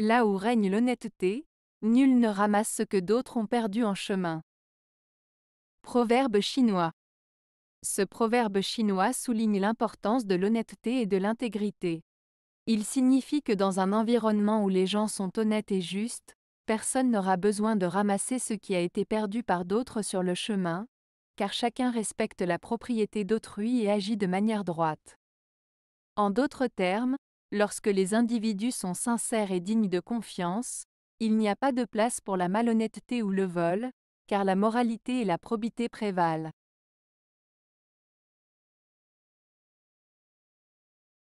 Là où règne l'honnêteté, nul ne ramasse ce que d'autres ont perdu en chemin. Proverbe chinois. Ce proverbe chinois souligne l'importance de l'honnêteté et de l'intégrité. Il signifie que dans un environnement où les gens sont honnêtes et justes, personne n'aura besoin de ramasser ce qui a été perdu par d'autres sur le chemin, car chacun respecte la propriété d'autrui et agit de manière droite. En d'autres termes, Lorsque les individus sont sincères et dignes de confiance, il n'y a pas de place pour la malhonnêteté ou le vol, car la moralité et la probité prévalent.